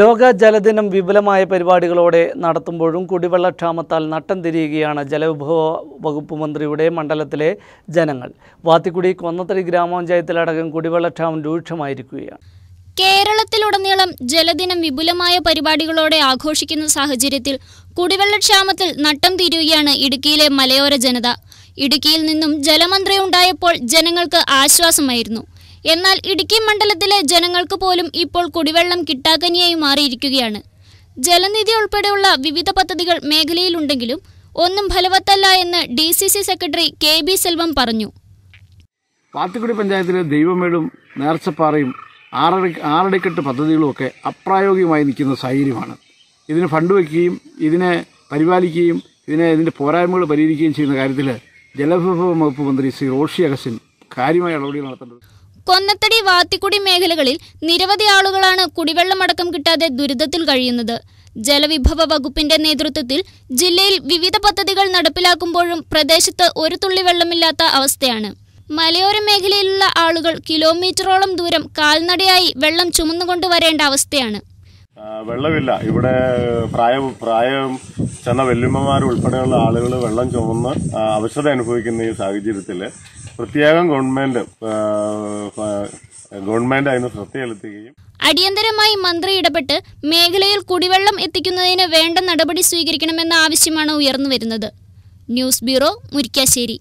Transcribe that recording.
ലോക ജലദിനം വിപുലമായ പരിപാടികളോടെ നടത്തുമ്പോഴും ക്ഷാമത്താൽ നട്ടം തിരിയുകയാണ് ജലവിഭവ വകുപ്പ് മന്ത്രിയുടെ മണ്ഡലത്തിലെ ജനങ്ങൾ വാത്തിക്കുടി കൊന്നത്തറി ഗ്രാമപഞ്ചായത്തിലടക്കം കുടിവെള്ളക്ഷാമം രൂക്ഷമായിരിക്കുകയാണ് കേരളത്തിലുടനീളം ജലദിനം വിപുലമായ പരിപാടികളോടെ ആഘോഷിക്കുന്ന സാഹചര്യത്തിൽ കുടിവെള്ളക്ഷാമത്തിൽ നട്ടം തിരിയുകയാണ് ഇടുക്കിയിലെ മലയോര ജനത ഇടുക്കിയിൽ നിന്നും ജലമന്ത്രി ഉണ്ടായപ്പോൾ ജനങ്ങൾക്ക് ആശ്വാസമായിരുന്നു എന്നാൽ ഇടുക്കി മണ്ഡലത്തിലെ ജനങ്ങൾക്ക് പോലും ഇപ്പോൾ കുടിവെള്ളം കിട്ടാക്കനിയായി മാറിയിരിക്കുകയാണ് ജലനിധി ഉൾപ്പെടെയുള്ള വിവിധ പദ്ധതികൾ മേഖലയിലുണ്ടെങ്കിലും ഒന്നും ഫലവത്തല്ല എന്ന് D C C secretary K B Selvam പറഞ്ഞു കാത്തുക്കുടി പഞ്ചായത്തിലെ ദൈവമേടും നേർച്ചപ്പാറയും ആറടി ആറടിക്കെട്ട് ഒക്കെ അപ്രായോഗികമായി നിൽക്കുന്ന സാഹചര്യമാണ് ഇതിന് ഫണ്ട് വയ്ക്കുകയും ഇതിനെ പരിപാലിക്കുകയും ഇതിനെ ഇതിൻ്റെ പോരായ്മകൾ പരിഹരിക്കുകയും ചെയ്യുന്ന കാര്യത്തിൽ ജലവിഭവ വകുപ്പ് മന്ത്രി ശ്രീ റോഷി അഗസ്റ്റിൻ കാര്യമായ ഇടപെടൽ നടത്തേണ്ടത് കൊന്നത്തടി വാത്തിക്കുടി മേഖലകളിൽ നിരവധി ആളുകളാണ് കുടിവെള്ളമടക്കം കിട്ടാതെ ദുരിതത്തിൽ കഴിയുന്നത് ജലവിഭവ വകുപ്പിന്റെ നേതൃത്വത്തിൽ ജില്ലയിൽ വിവിധ പദ്ധതികൾ നടപ്പിലാക്കുമ്പോഴും പ്രദേശത്ത് ഒരു തുള്ളി വെള്ളമില്ലാത്ത അവസ്ഥയാണ് മലയോര മേഖലയിലുള്ള ആളുകൾ കിലോമീറ്ററോളം ദൂരം കാൽനടയായി വെള്ളം ചുമന്നുകൊണ്ട് വരേണ്ട അവസ്ഥയാണ് വെള്ളമില്ല ഇവിടെ പ്രായം പ്രായം ചെന്ന വല്യമ്മമാർ ഉൾപ്പെടെയുള്ള ആളുകൾ വെള്ളം ചുമന്ന് അവശത അനുഭവിക്കുന്ന ഈ സാഹചര്യത്തിൽ പ്രത്യേകം ഗവൺമെന്റ് ഗവൺമെന്റ് അതിന് ശ്രദ്ധ ചെലുത്തുകയും അടിയന്തരമായി മന്ത്രി ഇടപെട്ട് മേഖലയിൽ കുടിവെള്ളം എത്തിക്കുന്നതിന് വേണ്ട നടപടി സ്വീകരിക്കണമെന്ന ആവശ്യമാണ് ഉയർന്നുവരുന്നത് ന്യൂസ് ബ്യൂറോ മുരിക്കാശ്ശേരി